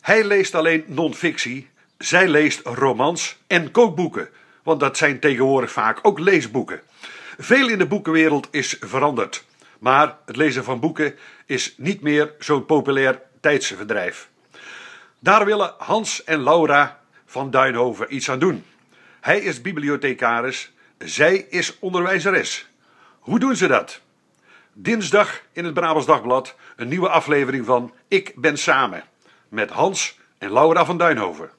Hij leest alleen non-fictie, zij leest romans en kookboeken, want dat zijn tegenwoordig vaak ook leesboeken. Veel in de boekenwereld is veranderd, maar het lezen van boeken is niet meer zo'n populair tijdsverdrijf. Daar willen Hans en Laura van Duinhoven iets aan doen. Hij is bibliothecaris, zij is onderwijzeres. Hoe doen ze dat? Dinsdag in het Brabants Dagblad een nieuwe aflevering van Ik ben samen met Hans en Laura van Duinhoven.